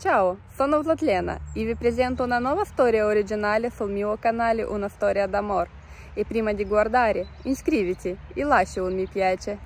Ciao, sono Vlatlena e vi presento una nuova storia originale sul mio canale Una storia d'amore. E prima di guardare, iscriviti e lascia un mi piace.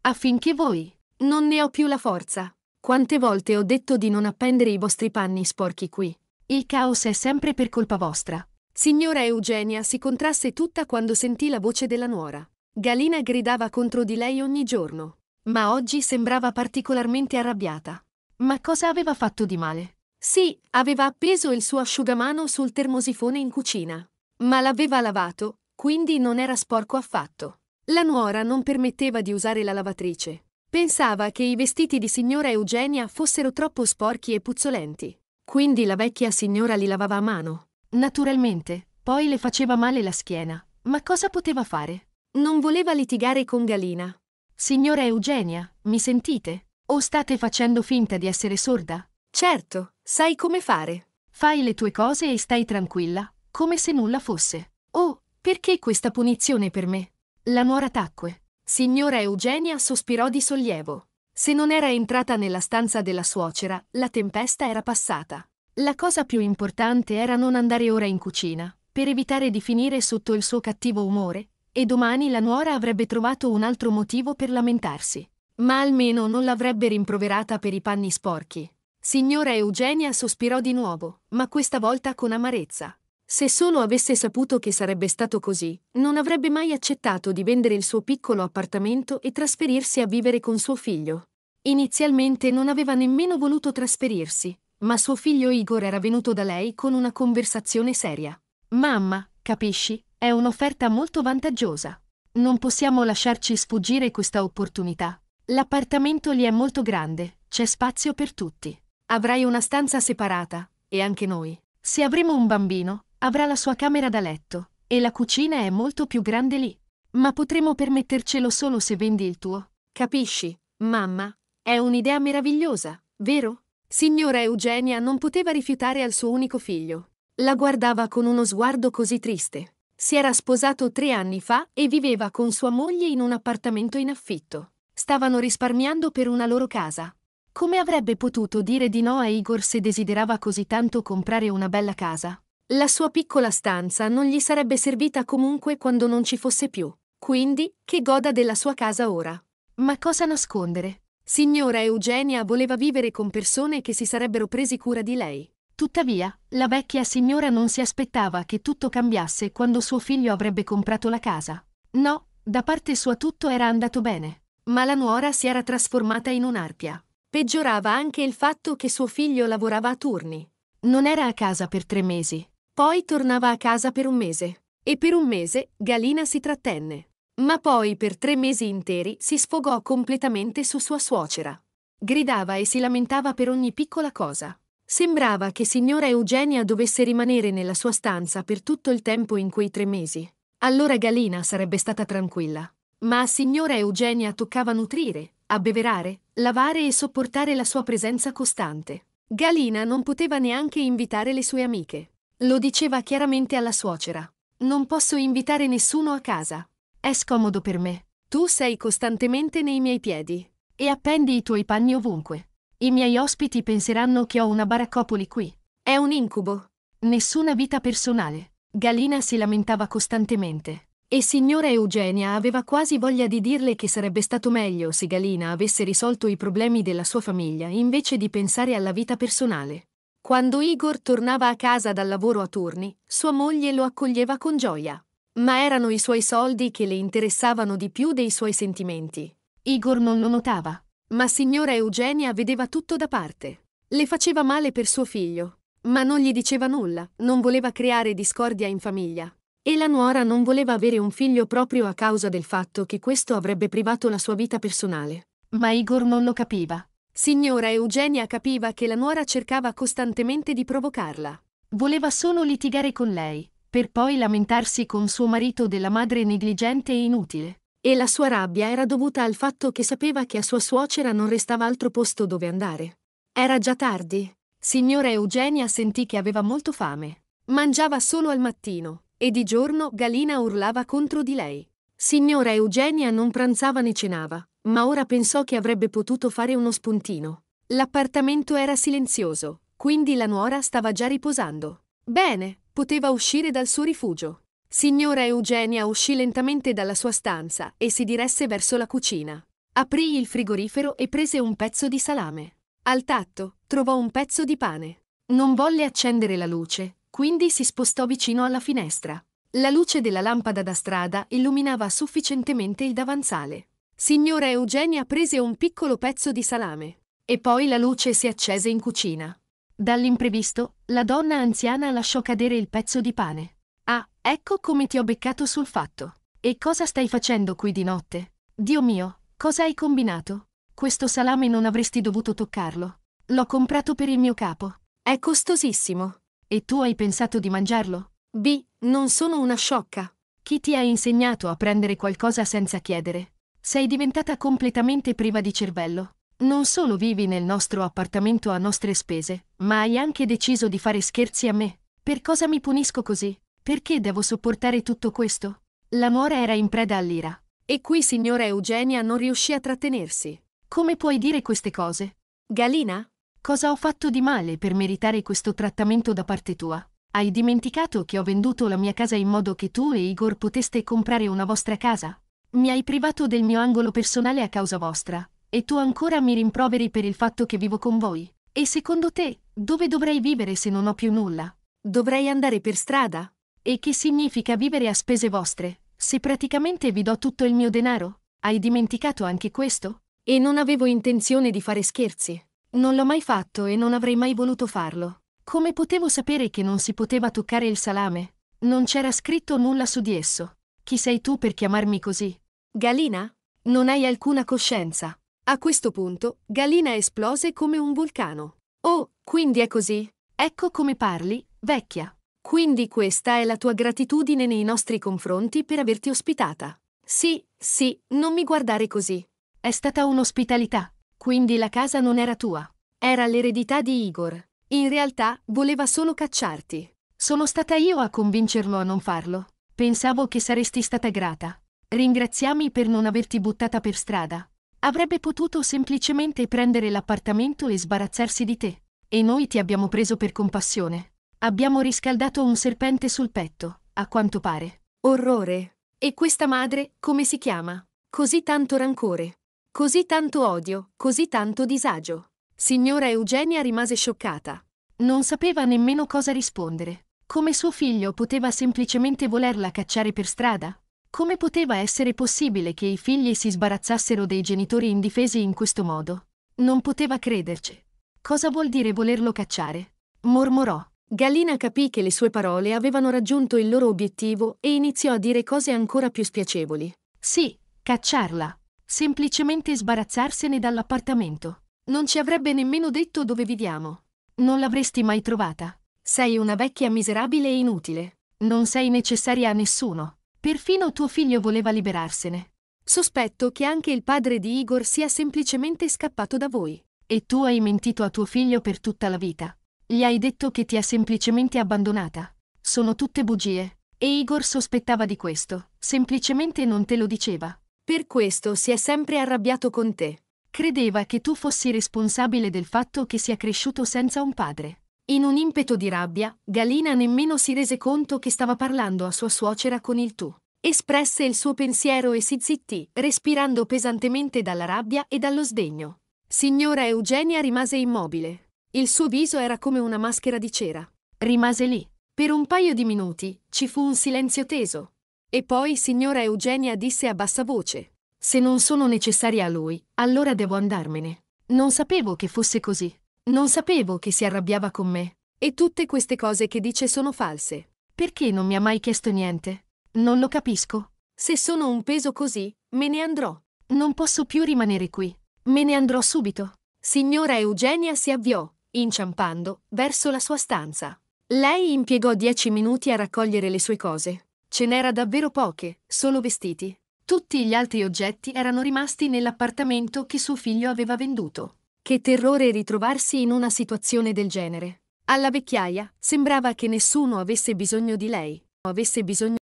Affinché voi non ne ho più la forza. Quante volte ho detto di non appendere i vostri panni sporchi qui. Il caos è sempre per colpa vostra. Signora Eugenia si contrasse tutta quando sentì la voce della nuora. Galina gridava contro di lei ogni giorno, ma oggi sembrava particolarmente arrabbiata. Ma cosa aveva fatto di male? Sì, aveva appeso il suo asciugamano sul termosifone in cucina, ma l'aveva lavato, quindi non era sporco affatto. La nuora non permetteva di usare la lavatrice. Pensava che i vestiti di signora Eugenia fossero troppo sporchi e puzzolenti. Quindi la vecchia signora li lavava a mano. Naturalmente, poi le faceva male la schiena. Ma cosa poteva fare? Non voleva litigare con Galina. Signora Eugenia, mi sentite? O state facendo finta di essere sorda? Certo, sai come fare. Fai le tue cose e stai tranquilla, come se nulla fosse. Oh, perché questa punizione per me? La nuora tacque. Signora Eugenia sospirò di sollievo. Se non era entrata nella stanza della suocera, la tempesta era passata. La cosa più importante era non andare ora in cucina, per evitare di finire sotto il suo cattivo umore, e domani la nuora avrebbe trovato un altro motivo per lamentarsi. Ma almeno non l'avrebbe rimproverata per i panni sporchi. Signora Eugenia sospirò di nuovo, ma questa volta con amarezza. Se solo avesse saputo che sarebbe stato così, non avrebbe mai accettato di vendere il suo piccolo appartamento e trasferirsi a vivere con suo figlio. Inizialmente non aveva nemmeno voluto trasferirsi, ma suo figlio Igor era venuto da lei con una conversazione seria. Mamma, capisci? È un'offerta molto vantaggiosa. Non possiamo lasciarci sfuggire questa opportunità. L'appartamento lì è molto grande, c'è spazio per tutti. Avrai una stanza separata, e anche noi. Se avremo un bambino, avrà la sua camera da letto, e la cucina è molto più grande lì. Ma potremo permettercelo solo se vendi il tuo. Capisci, mamma? È un'idea meravigliosa, vero? Signora Eugenia non poteva rifiutare al suo unico figlio. La guardava con uno sguardo così triste. Si era sposato tre anni fa e viveva con sua moglie in un appartamento in affitto stavano risparmiando per una loro casa. Come avrebbe potuto dire di no a Igor se desiderava così tanto comprare una bella casa? La sua piccola stanza non gli sarebbe servita comunque quando non ci fosse più, quindi che goda della sua casa ora. Ma cosa nascondere? Signora Eugenia voleva vivere con persone che si sarebbero presi cura di lei. Tuttavia, la vecchia signora non si aspettava che tutto cambiasse quando suo figlio avrebbe comprato la casa. No, da parte sua tutto era andato bene. Ma la nuora si era trasformata in un'arpia. Peggiorava anche il fatto che suo figlio lavorava a turni. Non era a casa per tre mesi. Poi tornava a casa per un mese. E per un mese Galina si trattenne. Ma poi per tre mesi interi si sfogò completamente su sua suocera. Gridava e si lamentava per ogni piccola cosa. Sembrava che signora Eugenia dovesse rimanere nella sua stanza per tutto il tempo in quei tre mesi. Allora Galina sarebbe stata tranquilla. Ma a signora Eugenia toccava nutrire, abbeverare, lavare e sopportare la sua presenza costante. Galina non poteva neanche invitare le sue amiche. Lo diceva chiaramente alla suocera. Non posso invitare nessuno a casa. È scomodo per me. Tu sei costantemente nei miei piedi. E appendi i tuoi panni ovunque. I miei ospiti penseranno che ho una baraccopoli qui. È un incubo. Nessuna vita personale. Galina si lamentava costantemente. E signora Eugenia aveva quasi voglia di dirle che sarebbe stato meglio se Galina avesse risolto i problemi della sua famiglia invece di pensare alla vita personale. Quando Igor tornava a casa dal lavoro a turni, sua moglie lo accoglieva con gioia. Ma erano i suoi soldi che le interessavano di più dei suoi sentimenti. Igor non lo notava, ma signora Eugenia vedeva tutto da parte. Le faceva male per suo figlio, ma non gli diceva nulla, non voleva creare discordia in famiglia, e la nuora non voleva avere un figlio proprio a causa del fatto che questo avrebbe privato la sua vita personale. Ma Igor non lo capiva. Signora Eugenia capiva che la nuora cercava costantemente di provocarla. Voleva solo litigare con lei, per poi lamentarsi con suo marito della madre negligente e inutile. E la sua rabbia era dovuta al fatto che sapeva che a sua suocera non restava altro posto dove andare. Era già tardi. Signora Eugenia sentì che aveva molto fame. Mangiava solo al mattino e di giorno Galina urlava contro di lei. Signora Eugenia non pranzava né cenava, ma ora pensò che avrebbe potuto fare uno spuntino. L'appartamento era silenzioso, quindi la nuora stava già riposando. Bene, poteva uscire dal suo rifugio. Signora Eugenia uscì lentamente dalla sua stanza e si diresse verso la cucina. Aprì il frigorifero e prese un pezzo di salame. Al tatto, trovò un pezzo di pane. Non volle accendere la luce, quindi si spostò vicino alla finestra. La luce della lampada da strada illuminava sufficientemente il davanzale. Signora Eugenia prese un piccolo pezzo di salame. E poi la luce si accese in cucina. Dall'imprevisto, la donna anziana lasciò cadere il pezzo di pane. Ah, ecco come ti ho beccato sul fatto. E cosa stai facendo qui di notte? Dio mio, cosa hai combinato? Questo salame non avresti dovuto toccarlo. L'ho comprato per il mio capo. È costosissimo. E tu hai pensato di mangiarlo? B. Non sono una sciocca. Chi ti ha insegnato a prendere qualcosa senza chiedere? Sei diventata completamente priva di cervello. Non solo vivi nel nostro appartamento a nostre spese, ma hai anche deciso di fare scherzi a me. Per cosa mi punisco così? Perché devo sopportare tutto questo? L'amore era in preda all'ira. E qui signora Eugenia non riuscì a trattenersi. Come puoi dire queste cose? Galina? Cosa ho fatto di male per meritare questo trattamento da parte tua? Hai dimenticato che ho venduto la mia casa in modo che tu e Igor poteste comprare una vostra casa? Mi hai privato del mio angolo personale a causa vostra, e tu ancora mi rimproveri per il fatto che vivo con voi. E secondo te, dove dovrei vivere se non ho più nulla? Dovrei andare per strada? E che significa vivere a spese vostre, se praticamente vi do tutto il mio denaro? Hai dimenticato anche questo? E non avevo intenzione di fare scherzi. Non l'ho mai fatto e non avrei mai voluto farlo. Come potevo sapere che non si poteva toccare il salame? Non c'era scritto nulla su di esso. Chi sei tu per chiamarmi così? Galina? Non hai alcuna coscienza. A questo punto, Galina esplose come un vulcano. Oh, quindi è così. Ecco come parli, vecchia. Quindi questa è la tua gratitudine nei nostri confronti per averti ospitata. Sì, sì, non mi guardare così. È stata un'ospitalità. Quindi la casa non era tua. Era l'eredità di Igor. In realtà, voleva solo cacciarti. Sono stata io a convincerlo a non farlo. Pensavo che saresti stata grata. Ringraziami per non averti buttata per strada. Avrebbe potuto semplicemente prendere l'appartamento e sbarazzarsi di te. E noi ti abbiamo preso per compassione. Abbiamo riscaldato un serpente sul petto, a quanto pare. Orrore. E questa madre, come si chiama? Così tanto rancore. Così tanto odio, così tanto disagio. Signora Eugenia rimase scioccata. Non sapeva nemmeno cosa rispondere. Come suo figlio poteva semplicemente volerla cacciare per strada? Come poteva essere possibile che i figli si sbarazzassero dei genitori indifesi in questo modo? Non poteva crederci. Cosa vuol dire volerlo cacciare? mormorò. Galina capì che le sue parole avevano raggiunto il loro obiettivo e iniziò a dire cose ancora più spiacevoli. Sì, cacciarla semplicemente sbarazzarsene dall'appartamento. Non ci avrebbe nemmeno detto dove viviamo. Non l'avresti mai trovata. Sei una vecchia miserabile e inutile. Non sei necessaria a nessuno. Perfino tuo figlio voleva liberarsene. Sospetto che anche il padre di Igor sia semplicemente scappato da voi. E tu hai mentito a tuo figlio per tutta la vita. Gli hai detto che ti ha semplicemente abbandonata. Sono tutte bugie. E Igor sospettava di questo, semplicemente non te lo diceva. Per questo si è sempre arrabbiato con te. Credeva che tu fossi responsabile del fatto che sia cresciuto senza un padre. In un impeto di rabbia, Galina nemmeno si rese conto che stava parlando a sua suocera con il tu. Espresse il suo pensiero e si zittì, respirando pesantemente dalla rabbia e dallo sdegno. Signora Eugenia rimase immobile. Il suo viso era come una maschera di cera. Rimase lì. Per un paio di minuti ci fu un silenzio teso. E poi signora Eugenia disse a bassa voce. Se non sono necessaria a lui, allora devo andarmene. Non sapevo che fosse così. Non sapevo che si arrabbiava con me. E tutte queste cose che dice sono false. Perché non mi ha mai chiesto niente? Non lo capisco. Se sono un peso così, me ne andrò. Non posso più rimanere qui. Me ne andrò subito. Signora Eugenia si avviò, inciampando, verso la sua stanza. Lei impiegò dieci minuti a raccogliere le sue cose. Ce n'era davvero poche, solo vestiti. Tutti gli altri oggetti erano rimasti nell'appartamento che suo figlio aveva venduto. Che terrore ritrovarsi in una situazione del genere. Alla vecchiaia sembrava che nessuno avesse bisogno di lei, avesse bisogno.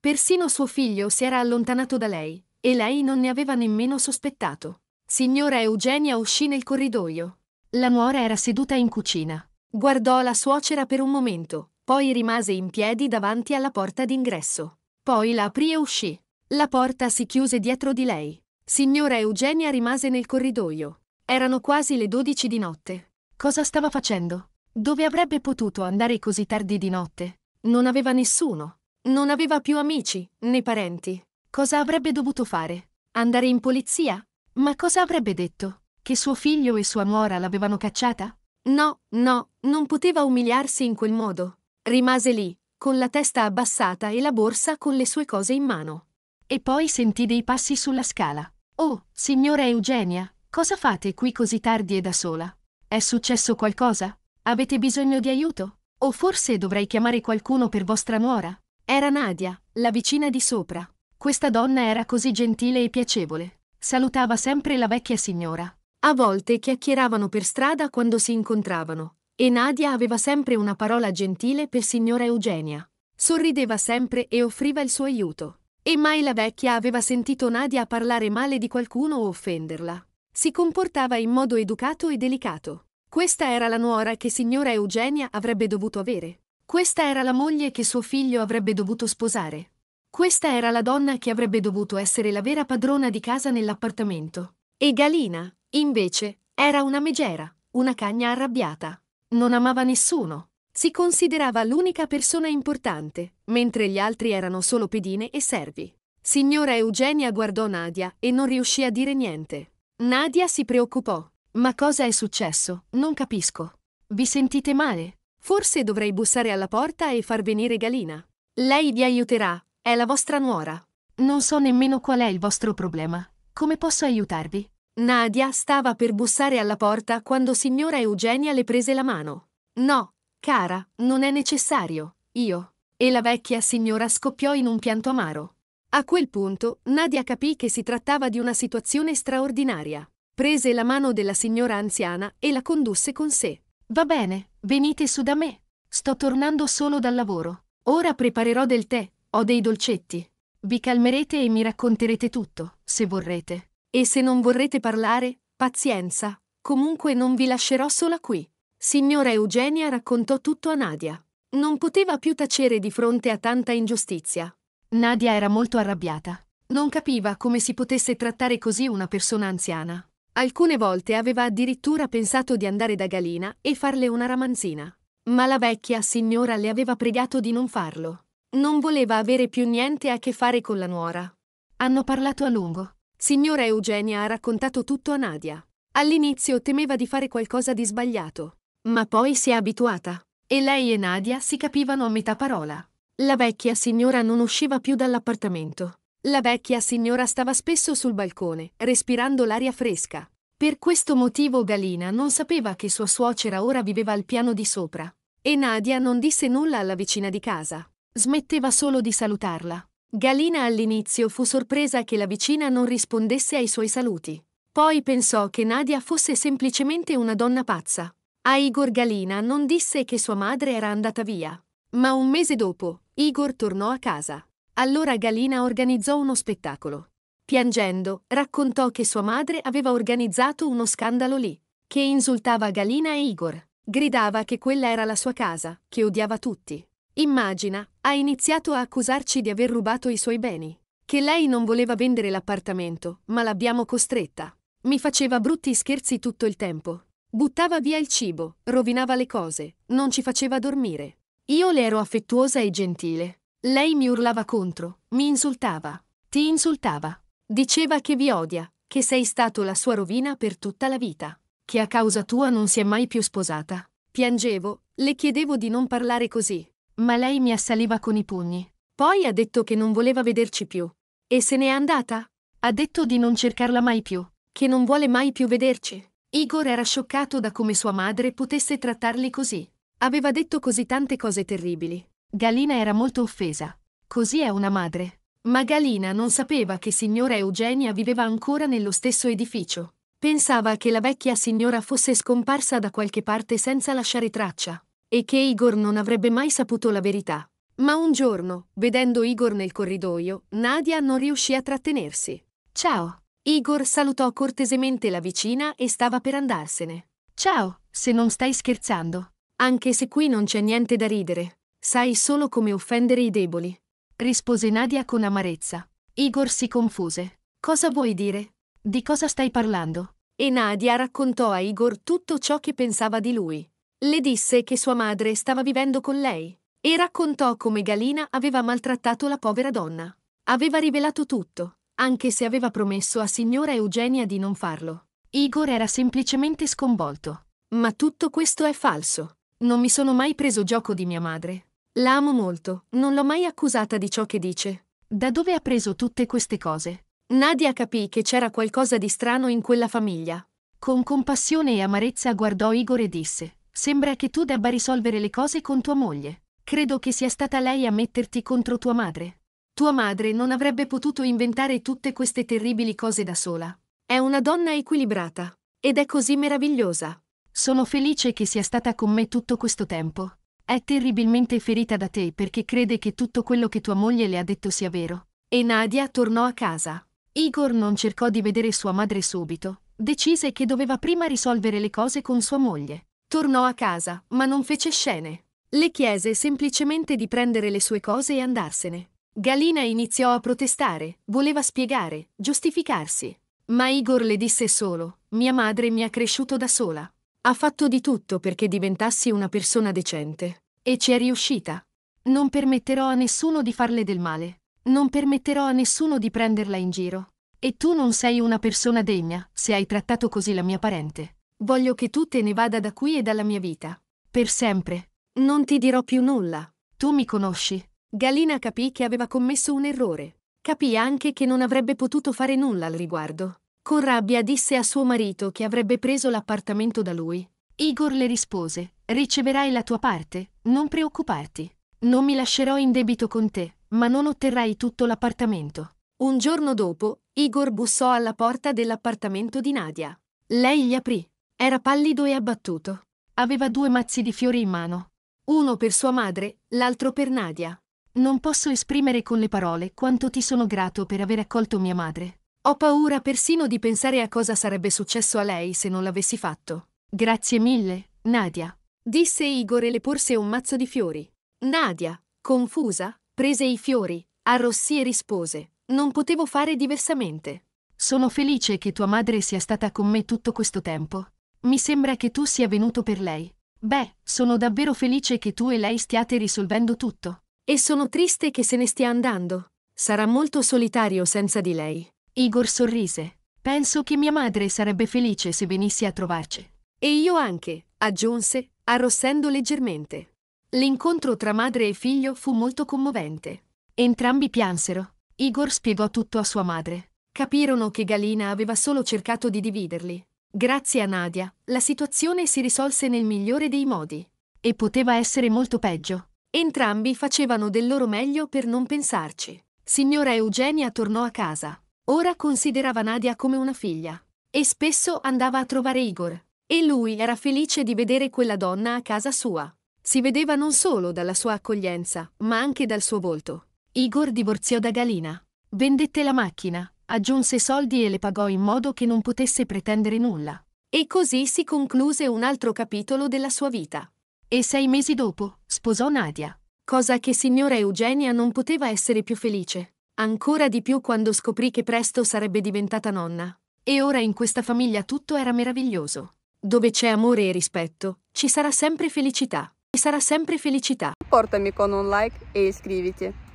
Persino suo figlio si era allontanato da lei, e lei non ne aveva nemmeno sospettato. Signora Eugenia uscì nel corridoio. La nuora era seduta in cucina. Guardò la suocera per un momento, poi rimase in piedi davanti alla porta d'ingresso. Poi la aprì e uscì. La porta si chiuse dietro di lei. Signora Eugenia rimase nel corridoio. Erano quasi le 12 di notte. Cosa stava facendo? Dove avrebbe potuto andare così tardi di notte? Non aveva nessuno. Non aveva più amici, né parenti. Cosa avrebbe dovuto fare? Andare in polizia? Ma cosa avrebbe detto? Che suo figlio e sua nuora l'avevano cacciata? No, no, non poteva umiliarsi in quel modo. Rimase lì, con la testa abbassata e la borsa con le sue cose in mano. E poi sentì dei passi sulla scala. Oh, signora Eugenia, cosa fate qui così tardi e da sola? È successo qualcosa? Avete bisogno di aiuto? O forse dovrei chiamare qualcuno per vostra nuora? Era Nadia, la vicina di sopra. Questa donna era così gentile e piacevole. Salutava sempre la vecchia signora. A volte chiacchieravano per strada quando si incontravano, e Nadia aveva sempre una parola gentile per signora Eugenia. Sorrideva sempre e offriva il suo aiuto. E mai la vecchia aveva sentito Nadia parlare male di qualcuno o offenderla. Si comportava in modo educato e delicato. Questa era la nuora che signora Eugenia avrebbe dovuto avere. Questa era la moglie che suo figlio avrebbe dovuto sposare. Questa era la donna che avrebbe dovuto essere la vera padrona di casa nell'appartamento. E Galina, invece, era una megera, una cagna arrabbiata. Non amava nessuno. Si considerava l'unica persona importante, mentre gli altri erano solo pedine e servi. Signora Eugenia guardò Nadia e non riuscì a dire niente. Nadia si preoccupò. Ma cosa è successo? Non capisco. Vi sentite male? Forse dovrei bussare alla porta e far venire Galina. Lei vi aiuterà. È la vostra nuora. Non so nemmeno qual è il vostro problema. Come posso aiutarvi? Nadia stava per bussare alla porta quando signora Eugenia le prese la mano. No, cara, non è necessario, io. E la vecchia signora scoppiò in un pianto amaro. A quel punto, Nadia capì che si trattava di una situazione straordinaria. Prese la mano della signora anziana e la condusse con sé. Va bene, venite su da me. Sto tornando solo dal lavoro. Ora preparerò del tè, ho dei dolcetti. Vi calmerete e mi racconterete tutto, se vorrete. E se non vorrete parlare, pazienza, comunque non vi lascerò sola qui. Signora Eugenia raccontò tutto a Nadia. Non poteva più tacere di fronte a tanta ingiustizia. Nadia era molto arrabbiata. Non capiva come si potesse trattare così una persona anziana. Alcune volte aveva addirittura pensato di andare da Galina e farle una ramanzina. Ma la vecchia signora le aveva pregato di non farlo. Non voleva avere più niente a che fare con la nuora. Hanno parlato a lungo. Signora Eugenia ha raccontato tutto a Nadia. All'inizio temeva di fare qualcosa di sbagliato, ma poi si è abituata. E lei e Nadia si capivano a metà parola. La vecchia signora non usciva più dall'appartamento. La vecchia signora stava spesso sul balcone, respirando l'aria fresca. Per questo motivo Galina non sapeva che sua suocera ora viveva al piano di sopra. E Nadia non disse nulla alla vicina di casa. Smetteva solo di salutarla. Galina all'inizio fu sorpresa che la vicina non rispondesse ai suoi saluti. Poi pensò che Nadia fosse semplicemente una donna pazza. A Igor Galina non disse che sua madre era andata via. Ma un mese dopo, Igor tornò a casa. Allora Galina organizzò uno spettacolo. Piangendo, raccontò che sua madre aveva organizzato uno scandalo lì, che insultava Galina e Igor. Gridava che quella era la sua casa, che odiava tutti. Immagina, ha iniziato a accusarci di aver rubato i suoi beni. Che lei non voleva vendere l'appartamento, ma l'abbiamo costretta. Mi faceva brutti scherzi tutto il tempo. Buttava via il cibo, rovinava le cose, non ci faceva dormire. Io le ero affettuosa e gentile. Lei mi urlava contro, mi insultava, ti insultava. Diceva che vi odia, che sei stato la sua rovina per tutta la vita, che a causa tua non si è mai più sposata. Piangevo, le chiedevo di non parlare così, ma lei mi assaliva con i pugni. Poi ha detto che non voleva vederci più. E se n'è andata? Ha detto di non cercarla mai più, che non vuole mai più vederci. Igor era scioccato da come sua madre potesse trattarli così. Aveva detto così tante cose terribili. Galina era molto offesa. Così è una madre. Ma Galina non sapeva che signora Eugenia viveva ancora nello stesso edificio. Pensava che la vecchia signora fosse scomparsa da qualche parte senza lasciare traccia e che Igor non avrebbe mai saputo la verità. Ma un giorno, vedendo Igor nel corridoio, Nadia non riuscì a trattenersi. Ciao. Igor salutò cortesemente la vicina e stava per andarsene. Ciao, se non stai scherzando. Anche se qui non c'è niente da ridere. Sai solo come offendere i deboli. Rispose Nadia con amarezza. Igor si confuse. Cosa vuoi dire? Di cosa stai parlando? E Nadia raccontò a Igor tutto ciò che pensava di lui. Le disse che sua madre stava vivendo con lei e raccontò come Galina aveva maltrattato la povera donna. Aveva rivelato tutto, anche se aveva promesso a signora Eugenia di non farlo. Igor era semplicemente sconvolto. Ma tutto questo è falso. Non mi sono mai preso gioco di mia madre. La amo molto, non l'ho mai accusata di ciò che dice. Da dove ha preso tutte queste cose? Nadia capì che c'era qualcosa di strano in quella famiglia. Con compassione e amarezza guardò Igor e disse: Sembra che tu debba risolvere le cose con tua moglie. Credo che sia stata lei a metterti contro tua madre. Tua madre non avrebbe potuto inventare tutte queste terribili cose da sola. È una donna equilibrata. Ed è così meravigliosa. Sono felice che sia stata con me tutto questo tempo. È terribilmente ferita da te perché crede che tutto quello che tua moglie le ha detto sia vero. E Nadia tornò a casa. Igor non cercò di vedere sua madre subito. Decise che doveva prima risolvere le cose con sua moglie. Tornò a casa, ma non fece scene. Le chiese semplicemente di prendere le sue cose e andarsene. Galina iniziò a protestare, voleva spiegare, giustificarsi. Ma Igor le disse solo, mia madre mi ha cresciuto da sola. Ha fatto di tutto perché diventassi una persona decente. E ci è riuscita. Non permetterò a nessuno di farle del male. Non permetterò a nessuno di prenderla in giro. E tu non sei una persona degna, se hai trattato così la mia parente. Voglio che tu te ne vada da qui e dalla mia vita. Per sempre. Non ti dirò più nulla. Tu mi conosci. Galina capì che aveva commesso un errore. Capì anche che non avrebbe potuto fare nulla al riguardo. Con rabbia disse a suo marito che avrebbe preso l'appartamento da lui. Igor le rispose, riceverai la tua parte, non preoccuparti. Non mi lascerò in debito con te, ma non otterrai tutto l'appartamento. Un giorno dopo, Igor bussò alla porta dell'appartamento di Nadia. Lei gli aprì. Era pallido e abbattuto. Aveva due mazzi di fiori in mano. Uno per sua madre, l'altro per Nadia. Non posso esprimere con le parole quanto ti sono grato per aver accolto mia madre. Ho paura persino di pensare a cosa sarebbe successo a lei se non l'avessi fatto. Grazie mille, Nadia. Disse Igor e le porse un mazzo di fiori. Nadia, confusa, prese i fiori, arrossì e rispose. Non potevo fare diversamente. Sono felice che tua madre sia stata con me tutto questo tempo. Mi sembra che tu sia venuto per lei. Beh, sono davvero felice che tu e lei stiate risolvendo tutto. E sono triste che se ne stia andando. Sarà molto solitario senza di lei. Igor sorrise. Penso che mia madre sarebbe felice se venisse a trovarci. E io anche, aggiunse, arrossendo leggermente. L'incontro tra madre e figlio fu molto commovente. Entrambi piansero. Igor spiegò tutto a sua madre. Capirono che Galina aveva solo cercato di dividerli, Grazie a Nadia, la situazione si risolse nel migliore dei modi. E poteva essere molto peggio. Entrambi facevano del loro meglio per non pensarci. Signora Eugenia tornò a casa. Ora considerava Nadia come una figlia. E spesso andava a trovare Igor. E lui era felice di vedere quella donna a casa sua. Si vedeva non solo dalla sua accoglienza, ma anche dal suo volto. Igor divorziò da Galina. Vendette la macchina, aggiunse soldi e le pagò in modo che non potesse pretendere nulla. E così si concluse un altro capitolo della sua vita. E sei mesi dopo, sposò Nadia. Cosa che signora Eugenia non poteva essere più felice. Ancora di più quando scoprì che presto sarebbe diventata nonna. E ora in questa famiglia tutto era meraviglioso. Dove c'è amore e rispetto, ci sarà sempre felicità. Ci sarà sempre felicità. Portami con un like e iscriviti.